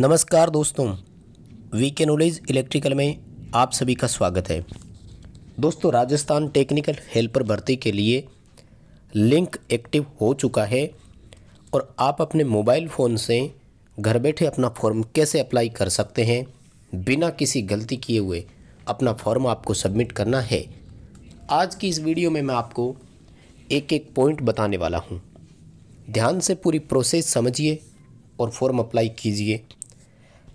नमस्कार दोस्तों वी के नॉलेज इलेक्ट्रिकल में आप सभी का स्वागत है दोस्तों राजस्थान टेक्निकल हेल्पर भर्ती के लिए लिंक एक्टिव हो चुका है और आप अपने मोबाइल फ़ोन से घर बैठे अपना फॉर्म कैसे अप्लाई कर सकते हैं बिना किसी गलती किए हुए अपना फॉर्म आपको सबमिट करना है आज की इस वीडियो में मैं आपको एक एक पॉइंट बताने वाला हूँ ध्यान से पूरी प्रोसेस समझिए और फॉर्म अप्लाई कीजिए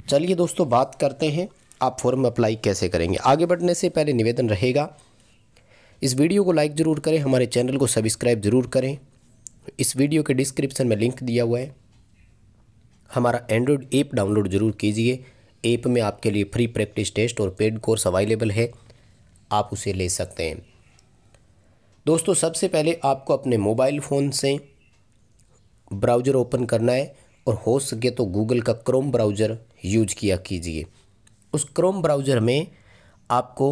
चलिए दोस्तों बात करते हैं आप फॉर्म अप्लाई कैसे करेंगे आगे बढ़ने से पहले निवेदन रहेगा इस वीडियो को लाइक ज़रूर करें हमारे चैनल को सब्सक्राइब ज़रूर करें इस वीडियो के डिस्क्रिप्शन में लिंक दिया हुआ है हमारा एंड्रॉयड ऐप डाउनलोड ज़रूर कीजिए ऐप में आपके लिए फ्री प्रैक्टिस टेस्ट और पेड कोर्स अवेलेबल है आप उसे ले सकते हैं दोस्तों सबसे पहले आपको अपने मोबाइल फ़ोन से ब्राउज़र ओपन करना है और हो सके तो गूगल का क्रोम ब्राउज़र यूज किया कीजिए उस क्रोम ब्राउज़र में आपको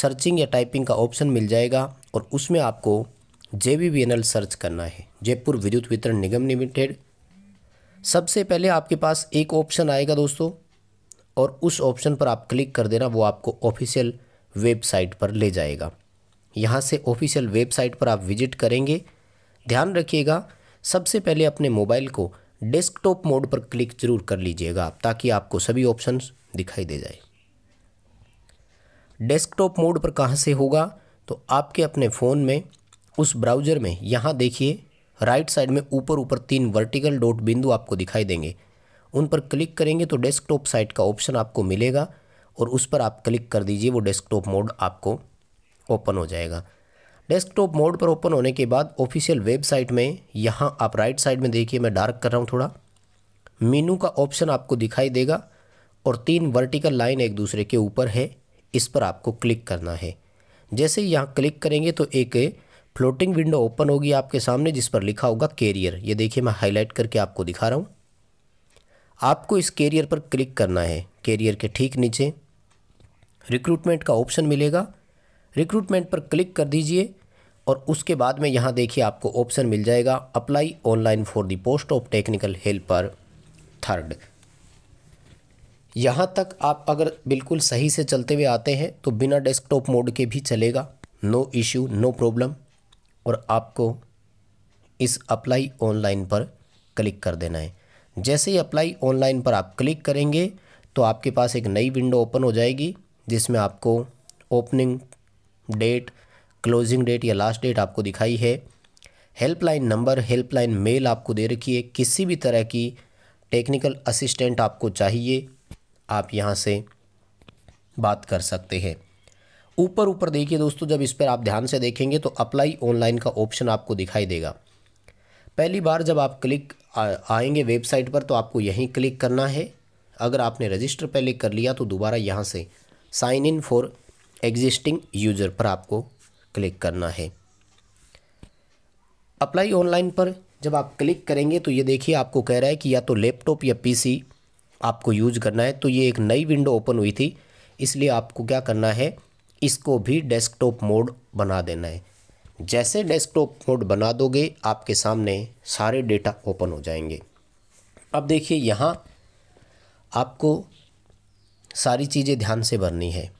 सर्चिंग या टाइपिंग का ऑप्शन मिल जाएगा और उसमें आपको जे वी सर्च करना है जयपुर विद्युत वितरण निगम लिमिटेड सबसे पहले आपके पास एक ऑप्शन आएगा दोस्तों और उस ऑप्शन पर आप क्लिक कर देना वो आपको ऑफिशियल वेबसाइट पर ले जाएगा यहाँ से ऑफिशियल वेबसाइट पर आप विजिट करेंगे ध्यान रखिएगा सबसे पहले अपने मोबाइल को डेस्कटॉप मोड पर क्लिक जरूर कर लीजिएगा आप ताकि आपको सभी ऑप्शन दिखाई दे जाए डेस्कटॉप मोड पर कहाँ से होगा तो आपके अपने फ़ोन में उस ब्राउज़र में यहाँ देखिए राइट साइड में ऊपर ऊपर तीन वर्टिकल डॉट बिंदु आपको दिखाई देंगे उन पर क्लिक करेंगे तो डेस्कटॉप साइट का ऑप्शन आपको मिलेगा और उस पर आप क्लिक कर दीजिए वो डेस्कटॉप मोड आपको ओपन हो जाएगा डेस्कटॉप मोड पर ओपन होने के बाद ऑफिशियल वेबसाइट में यहाँ आप राइट साइड में देखिए मैं डार्क कर रहा हूँ थोड़ा मीनू का ऑप्शन आपको दिखाई देगा और तीन वर्टिकल लाइन एक दूसरे के ऊपर है इस पर आपको क्लिक करना है जैसे ही यहाँ क्लिक करेंगे तो एक फ्लोटिंग विंडो ओपन होगी आपके सामने जिस पर लिखा होगा कैरियर ये देखिए मैं हाईलाइट करके आपको दिखा रहा हूँ आपको इस कैरियर पर क्लिक करना है कैरियर के ठीक नीचे रिक्रूटमेंट का ऑप्शन मिलेगा रिक्रूटमेंट पर क्लिक कर दीजिए और उसके बाद में यहाँ देखिए आपको ऑप्शन मिल जाएगा apply online for the post of technical helper third यहाँ तक आप अगर बिल्कुल सही से चलते हुए आते हैं तो बिना डेस्कटॉप मोड के भी चलेगा नो इश्यू नो प्रॉब्लम और आपको इस अप्लाई ऑनलाइन पर क्लिक कर देना है जैसे ही अप्लाई ऑनलाइन पर आप क्लिक करेंगे तो आपके पास एक नई विंडो ओपन हो जाएगी जिसमें आपको ओपनिंग डेट क्लोजिंग डेट या लास्ट डेट आपको दिखाई है हेल्पलाइन नंबर हेल्पलाइन मेल आपको दे रखी है किसी भी तरह की टेक्निकल असिस्टेंट आपको चाहिए आप यहाँ से बात कर सकते हैं ऊपर ऊपर देखिए दोस्तों जब इस पर आप ध्यान से देखेंगे तो अप्लाई ऑनलाइन का ऑप्शन आपको दिखाई देगा पहली बार जब आप क्लिक आएंगे वेबसाइट पर तो आपको यहीं क्लिक करना है अगर आपने रजिस्टर पहले कर लिया तो दोबारा यहाँ से sign in for existing user पर आपको क्लिक करना है अप्लाई ऑनलाइन पर जब आप क्लिक करेंगे तो ये देखिए आपको कह रहा है कि या तो लैपटॉप या पीसी आपको यूज करना है तो ये एक नई विंडो ओपन हुई थी इसलिए आपको क्या करना है इसको भी डेस्कटॉप मोड बना देना है जैसे डेस्कटॉप मोड बना दोगे आपके सामने सारे डेटा ओपन हो जाएंगे अब देखिए यहाँ आपको सारी चीज़ें ध्यान से भरनी है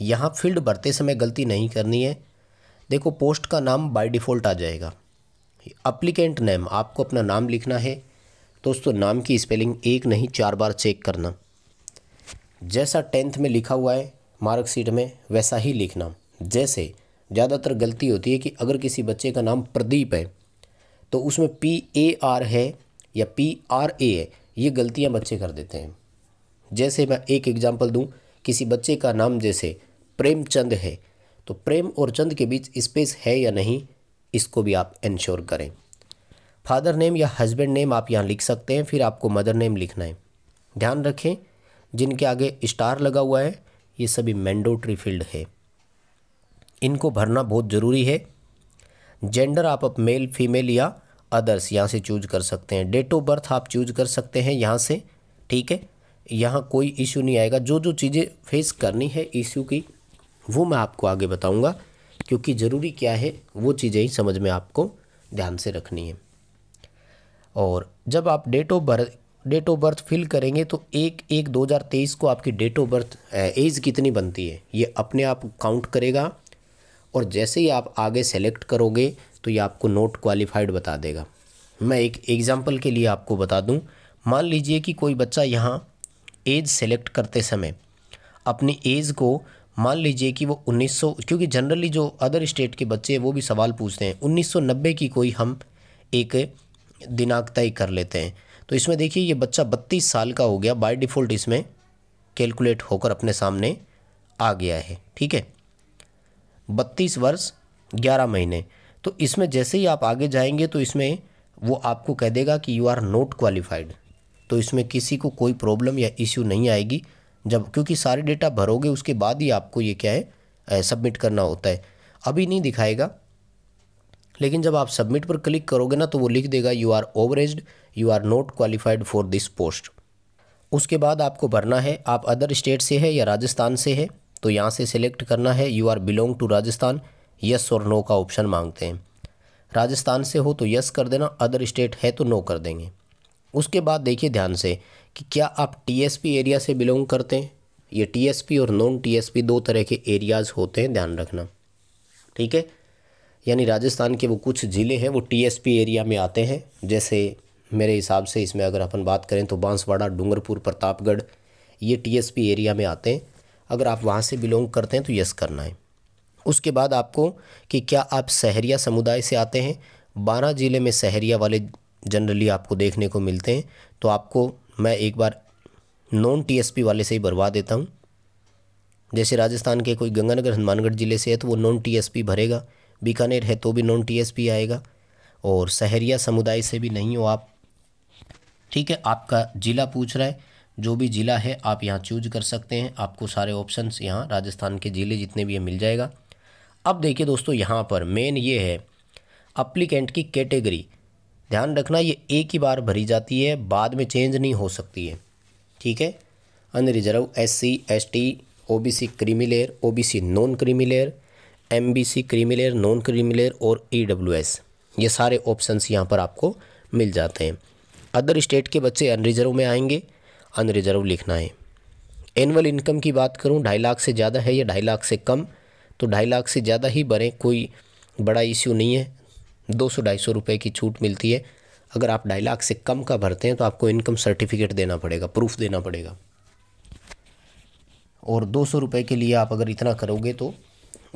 यहाँ फील्ड भरते समय गलती नहीं करनी है देखो पोस्ट का नाम बाय डिफ़ॉल्ट आ जाएगा अप्लीकेंट नेम आपको अपना नाम लिखना है दोस्तों नाम की स्पेलिंग एक नहीं चार बार चेक करना जैसा टेंथ में लिखा हुआ है मार्कशीट में वैसा ही लिखना जैसे ज़्यादातर गलती होती है कि अगर किसी बच्चे का नाम प्रदीप है तो उसमें पी ए आर है या पी आर ए है ये गलतियाँ बच्चे कर देते हैं जैसे मैं एक एग्ज़ाम्पल दूँ किसी बच्चे का नाम जैसे प्रेमचंद है तो प्रेम और चंद के बीच स्पेस है या नहीं इसको भी आप इंश्योर करें फादर नेम या हस्बैंड नेम आप यहाँ लिख सकते हैं फिर आपको मदर नेम लिखना है ध्यान रखें जिनके आगे स्टार लगा हुआ है ये सभी मैंडोट्री फील्ड है इनको भरना बहुत ज़रूरी है जेंडर आप अब मेल फीमेल या अदर्स यहाँ से चूज कर सकते हैं डेट ऑफ बर्थ आप चूज कर सकते हैं यहाँ से ठीक है यहाँ कोई इशू नहीं आएगा जो जो चीज़ें फेस करनी है इशू की वो मैं आपको आगे बताऊँगा क्योंकि ज़रूरी क्या है वो चीज़ें ही समझ में आपको ध्यान से रखनी है और जब आप date of birth date of birth fill करेंगे तो एक एक 2023 को आपकी डेट ऑफ बर्थ एज कितनी बनती है ये अपने आप काउंट करेगा और जैसे ही आप आगे सेलेक्ट करोगे तो ये आपको नोट क्वालिफाइड बता देगा मैं एक एग्ज़ाम्पल के लिए आपको बता दूँ मान लीजिए कि कोई बच्चा यहाँ एज सेलेक्ट करते समय अपनी एज को मान लीजिए कि वो 1900 क्योंकि जनरली जो अदर स्टेट के बच्चे हैं वो भी सवाल पूछते हैं 1990 की कोई हम एक दिनांक तय कर लेते हैं तो इसमें देखिए ये बच्चा बत्तीस साल का हो गया बाय डिफ़ॉल्ट इसमें कैलकुलेट होकर अपने सामने आ गया है ठीक है बत्तीस वर्ष ग्यारह महीने तो इसमें जैसे ही आप आगे जाएंगे तो इसमें वो आपको कह देगा कि यू आर नॉट क्वालिफाइड तो इसमें किसी को कोई प्रॉब्लम या इश्यू नहीं आएगी जब क्योंकि सारे डेटा भरोगे उसके बाद ही आपको ये क्या है सबमिट करना होता है अभी नहीं दिखाएगा लेकिन जब आप सबमिट पर क्लिक करोगे ना तो वो लिख देगा you are overage you are not qualified for this post उसके बाद आपको भरना है आप अदर स्टेट से है या राजस्थान से है तो यहाँ से सिलेक्ट करना है you are belong to Rajasthan yes और नो का ऑप्शन मांगते हैं राजस्थान से हो तो यस कर देना अदर स्टेट है तो नो कर देंगे उसके बाद देखिए ध्यान से कि क्या आप टीएसपी एरिया से बिलोंग करते हैं ये टीएसपी और नॉन टीएसपी दो तरह के एरियाज़ होते हैं ध्यान रखना ठीक है यानी राजस्थान के वो कुछ ज़िले हैं वो टीएसपी एरिया में आते हैं जैसे मेरे हिसाब से इसमें अगर अपन बात करें तो बांसवाड़ा डूंगरपुर प्रतापगढ़ ये टी एरिया में आते हैं अगर आप वहाँ से बिलोंग करते हैं तो यस करना है उसके बाद आपको कि क्या आप सहरिया समुदाय से आते हैं बारह ज़िले में सहरिया वाले जनरली आपको देखने को मिलते हैं तो आपको मैं एक बार नॉन टीएसपी वाले से ही भरवा देता हूँ जैसे राजस्थान के कोई गंगानगर हनुमानगढ़ ज़िले से है तो वो नॉन टीएसपी भरेगा बीकानेर है तो भी नॉन टीएसपी आएगा और शहरिया समुदाय से भी नहीं हो आप ठीक है आपका ज़िला पूछ रहा है जो भी ज़िला है आप यहाँ चूज कर सकते हैं आपको सारे ऑप्शन यहाँ राजस्थान के ज़िले जितने भी हैं मिल जाएगा अब देखिए दोस्तों यहाँ पर मेन ये है अप्लीकेंट की कैटेगरी ध्यान रखना ये एक ही बार भरी जाती है बाद में चेंज नहीं हो सकती है ठीक है unreserve S C S T O B C creamy O B C non creamy layer M B C creamy layer non creamy layer और ई डब्ल्यू एस ये सारे ऑप्शंस यहाँ पर आपको मिल जाते हैं अदर स्टेट के बच्चे अनरिजर्व में आएंगे अनरिजर्व लिखना है एनुअल इनकम की बात करूँ ढाई लाख से ज़्यादा है या ढाई लाख से कम तो ढाई लाख से ज़्यादा ही भरें कोई बड़ा इश्यू नहीं है दो सौ ढाई सौ रुपये की छूट मिलती है अगर आप ढाई लाख से कम का भरते हैं तो आपको इनकम सर्टिफिकेट देना पड़ेगा प्रूफ देना पड़ेगा और दो सौ रुपये के लिए आप अगर इतना करोगे तो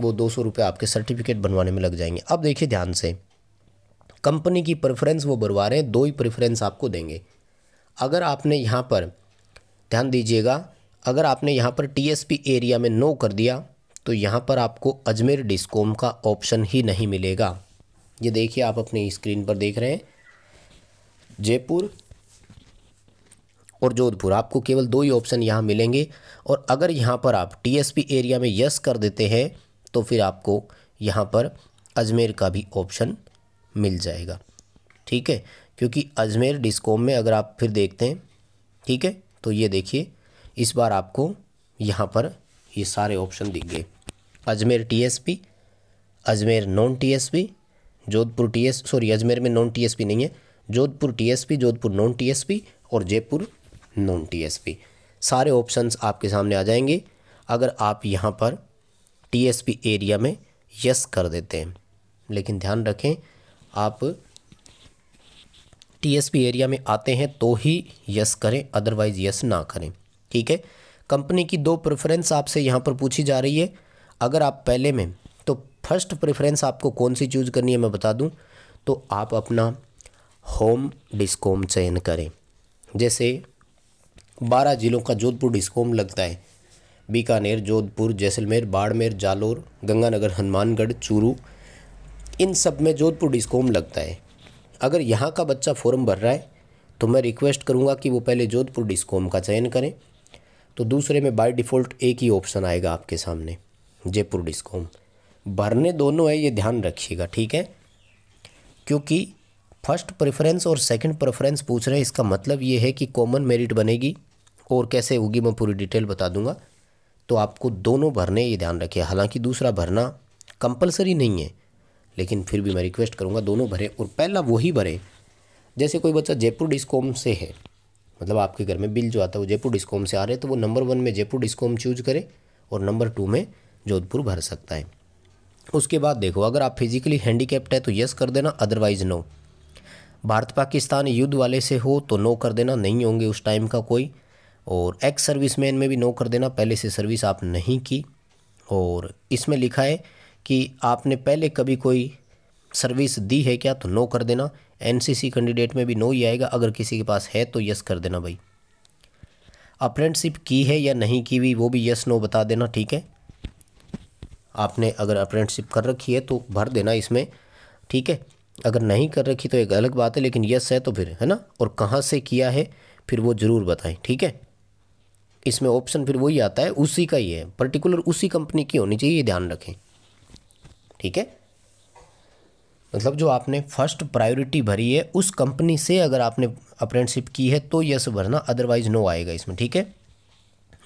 वो दो सौ रुपये आपके सर्टिफिकेट बनवाने में लग जाएंगे अब देखिए ध्यान से कंपनी की प्रेफरेंस वो बनवा रहे हैं दो ही प्रेफरेंस आपको देंगे अगर आपने यहाँ पर ध्यान दीजिएगा अगर आपने यहाँ पर पी एरिया में नो कर दिया तो यहाँ पर आपको अजमेर डिस्कॉम का ऑप्शन ही नहीं मिलेगा ये देखिए आप अपनी स्क्रीन पर देख रहे हैं जयपुर और जोधपुर आपको केवल दो ही ऑप्शन यहाँ मिलेंगे और अगर यहाँ पर आप टीएसपी एरिया में यस कर देते हैं तो फिर आपको यहाँ पर अजमेर का भी ऑप्शन मिल जाएगा ठीक है क्योंकि अजमेर डिस्कॉम में अगर आप फिर देखते हैं ठीक है तो ये देखिए इस बार आपको यहाँ पर ये सारे ऑप्शन दिख गए Ajmer TSP Ajmer non TSP Jodhpur TS sorry Ajmer में नॉन टीएसपी नहीं है Jodhpur TSP Jodhpur non TSP और जयपुर नॉन टीएसपी सारे ऑप्शंस आपके सामने आ जाएंगे अगर आप यहाँ पर टीएसपी एरिया में यस कर देते हैं लेकिन ध्यान रखें आप टीएसपी एरिया में आते हैं तो ही यस करें अदरवाइज यस ना करें ठीक है कंपनी की दो प्रेफरेंस आपसे यहाँ पर पूछी जा रही है अगर आप पहले में फर्स्ट प्रेफरेंस आपको कौन सी चूज़ करनी है मैं बता दूं तो आप अपना होम डिस्कॉम चयन करें जैसे बारह ज़िलों का जोधपुर डिस्कॉम लगता है बीकानेर जोधपुर जैसलमेर बाड़मेर जालोर गंगानगर हनुमानगढ़ चूरू इन सब में जोधपुर डिस्कॉम लगता है अगर यहाँ का बच्चा फॉर्म भर रहा है तो मैं रिक्वेस्ट करूँगा कि वो पहले जोधपुर डिस्कॉम का चयन करें तो दूसरे में बाय डिफ़ॉल्ट एक ही ऑप्शन आएगा आपके सामने जयपुर डिस्कॉम भरने दोनों है ये ध्यान रखिएगा ठीक है क्योंकि फर्स्ट प्रेफरेंस और सेकंड प्रेफरेंस पूछ रहे हैं इसका मतलब ये है कि कॉमन मेरिट बनेगी और कैसे होगी मैं पूरी डिटेल बता दूंगा तो आपको दोनों भरने ये ध्यान रखिए हालांकि दूसरा भरना कंपलसरी नहीं है लेकिन फिर भी मैं रिक्वेस्ट करूँगा दोनों भरें और पहला वही भरें जैसे कोई बच्चा जयपुर डिस्कॉम से है मतलब आपके घर में बिल जो आता है वो जयपुर डिस्कॉम से आ रहे हैं तो वो नंबर वन में जयपुर डिस्कॉम चूज करे और नंबर टू में जोधपुर भर सकता है उसके बाद देखो अगर आप फिजिकली हैंडीकेप्ड है तो यस कर देना अदरवाइज़ नो भारत पाकिस्तान युद्ध वाले से हो तो नो कर देना नहीं होंगे उस टाइम का कोई और एक्स मैन में भी नो कर देना पहले से सर्विस आप नहीं की और इसमें लिखा है कि आपने पहले कभी कोई सर्विस दी है क्या तो नो कर देना एनसीसी कैंडिडेट में भी नो ही आएगा अगर किसी के पास है तो यस कर देना भाई अप्रेंटशिप की है या नहीं की हुई वो भी यस नो बता देना ठीक है आपने अगर अप्रेंटशिप कर रखी है तो भर देना इसमें ठीक है अगर नहीं कर रखी तो एक अलग बात है लेकिन यस है तो फिर है ना और कहाँ से किया है फिर वो ज़रूर बताएं ठीक है इसमें ऑप्शन फिर वही आता है उसी का ही है पर्टिकुलर उसी कंपनी की होनी चाहिए ये ध्यान रखें ठीक है मतलब जो आपने फर्स्ट प्रायोरिटी भरी है उस कंपनी से अगर आपने अप्रेंटशिप की है तो यस भरना अदरवाइज नो आएगा इसमें ठीक है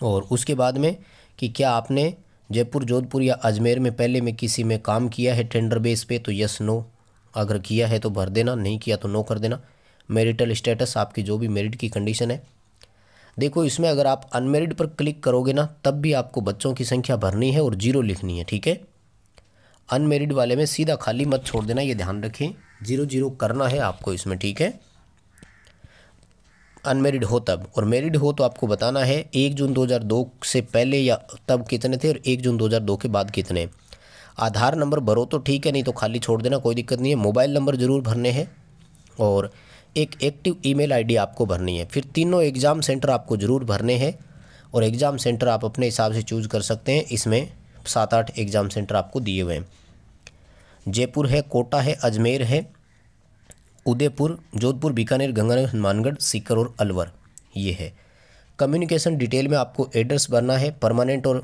और उसके बाद में कि क्या आपने जयपुर जोधपुर या अजमेर में पहले में किसी में काम किया है टेंडर बेस पे तो यस नो अगर किया है तो भर देना नहीं किया तो नो कर देना मेरिटल स्टेटस आपकी जो भी मेरिट की कंडीशन है देखो इसमें अगर आप अनमेरिड पर क्लिक करोगे ना तब भी आपको बच्चों की संख्या भरनी है और जीरो लिखनी है ठीक है अनमेरिड वाले में सीधा खाली मत छोड़ देना ये ध्यान रखें जीरो जीरो करना है आपको इसमें ठीक है अनमेरिड हो तब और मेरिड हो तो आपको बताना है एक जून 2002 से पहले या तब कितने थे और एक जून 2002 के बाद कितने आधार नंबर भरो तो ठीक है नहीं तो खाली छोड़ देना कोई दिक्कत नहीं है मोबाइल नंबर ज़रूर भरने हैं और एक एक्टिव ईमेल आईडी आपको भरनी है फिर तीनों एग्ज़ाम सेंटर आपको ज़रूर भरने हैं और एग्ज़ाम सेंटर आप अपने हिसाब से चूज़ कर सकते हैं इसमें सात आठ एग्ज़ाम सेंटर आपको दिए हुए हैं जयपुर है कोटा है अजमेर है उदयपुर जोधपुर बीकानेर गंगानगर हनुमानगढ़ सीकर और अलवर ये है कम्युनिकेशन डिटेल में आपको एड्रेस भरना है परमानेंट और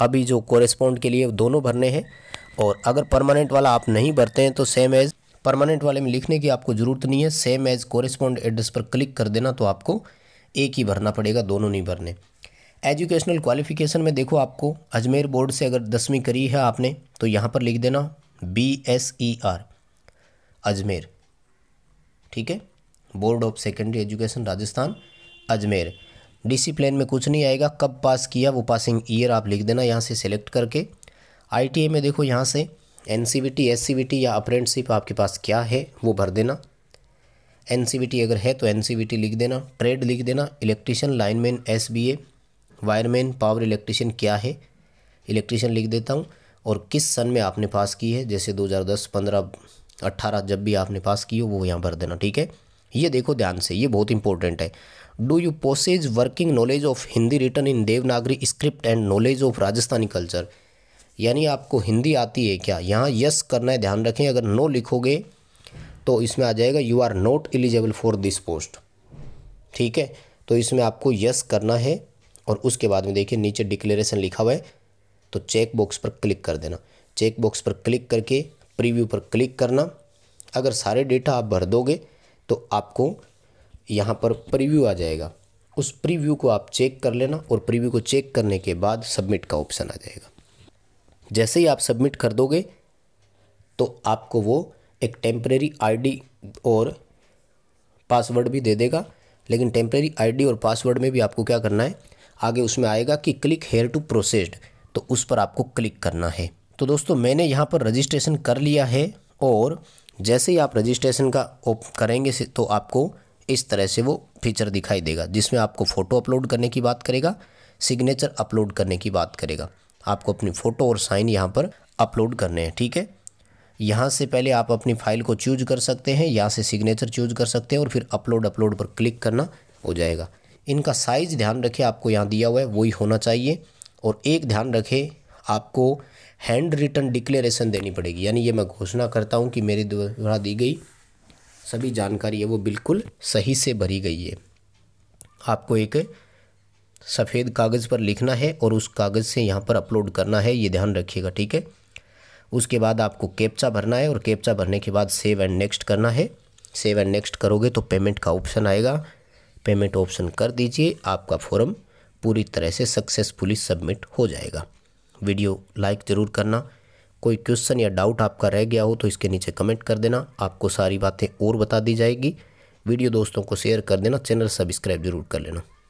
अभी जो कोरेस्पॉन्ड के लिए दोनों भरने हैं और अगर परमानेंट वाला आप नहीं भरते हैं तो सेम एज परमानेंट वाले में लिखने की आपको ज़रूरत नहीं है सेम एज कोरेस्पॉन्ड एड्रेस पर क्लिक कर देना तो आपको एक ही भरना पड़ेगा दोनों नहीं भरने एजुकेशनल क्वालिफिकेशन में देखो आपको अजमेर बोर्ड से अगर दसवीं करी है आपने तो यहाँ पर लिख देना B S E R Ajmer ठीक है board of secondary education Rajasthan Ajmer discipline में कुछ नहीं आएगा कब पास किया वो पासिंग ईयर आप लिख देना यहाँ से सेलेक्ट करके आईटीए में देखो यहाँ से एन सी या अप्रेंटशिप आपके पास क्या है वो भर देना एन अगर है तो एन लिख देना ट्रेड लिख देना electrician lineman S B wireman power electrician क्या है इलेक्ट्रिशियन लिख देता हूँ और किस सन में आपने पास की है जैसे 2010 15 अट्ठारह जब भी आपने पास की हो वो यहाँ भर देना ठीक है ये देखो ध्यान से ये बहुत इंपॉर्टेंट है do you possess working knowledge of Hindi written in Devanagari script and knowledge of Rajasthani culture यानी आपको हिंदी आती है क्या यहाँ यस करना है ध्यान रखें अगर नो लिखोगे तो इसमें आ जाएगा you are not eligible for this post ठीक है तो इसमें आपको यस करना है और उसके बाद में देखिए नीचे डिक्लेरेशन लिखा हुआ है तो चेक बॉक्स पर क्लिक कर देना चेक बॉक्स पर क्लिक करके प्रीव्यू पर क्लिक करना अगर सारे डेटा आप भर दोगे तो आपको यहाँ पर प्रीव्यू आ जाएगा उस प्रीव्यू को आप चेक कर लेना और प्रीव्यू को चेक करने के बाद सबमिट का ऑप्शन आ जाएगा जैसे ही आप सबमिट कर दोगे तो आपको वो एक टेम्प्रेरी आईडी और पासवर्ड भी दे देगा लेकिन टेम्प्रेरी आईडी और पासवर्ड में भी आपको क्या करना है आगे उसमें आएगा कि क्लिक हेयर टू प्रोसेस्ड तो उस पर आपको क्लिक करना है तो दोस्तों मैंने यहाँ पर रजिस्ट्रेशन कर लिया है और जैसे ही आप रजिस्ट्रेशन का ओप करेंगे तो आपको इस तरह से वो फीचर दिखाई देगा जिसमें आपको फ़ोटो अपलोड करने की बात करेगा सिग्नेचर अपलोड करने की बात करेगा आपको अपनी फ़ोटो और साइन यहाँ पर अपलोड करने हैं ठीक है यहाँ से पहले आप अपनी फाइल को चूज कर सकते हैं यहाँ से सिग्नेचर चूज कर सकते हैं और फिर अपलोड अपलोड पर क्लिक करना हो जाएगा इनका साइज़ ध्यान रखें आपको यहाँ दिया हुआ है वही होना चाहिए और एक ध्यान रखें आपको हैंड रिटर्न डिक्लेरेशन देनी पड़ेगी यानी ये मैं घोषणा करता हूँ कि मेरे द्वारा दी गई सभी जानकारी है वो बिल्कुल सही से भरी गई है आपको एक सफ़ेद कागज़ पर लिखना है और उस कागज़ से यहाँ पर अपलोड करना है ये ध्यान रखिएगा ठीक है उसके बाद आपको कैप्चा भरना है और कैप्चा भरने के बाद सेव एंड नेक्स्ट करना है सेव एंड नेक्स्ट करोगे तो पेमेंट का ऑप्शन आएगा पेमेंट ऑप्शन कर दीजिए आपका फॉर्म पूरी तरह से सक्सेसफुली सबमिट हो जाएगा वीडियो लाइक ज़रूर करना कोई क्वेश्चन या डाउट आपका रह गया हो तो इसके नीचे कमेंट कर देना आपको सारी बातें और बता दी जाएगी वीडियो दोस्तों को शेयर कर देना चैनल सब्सक्राइब जरूर कर लेना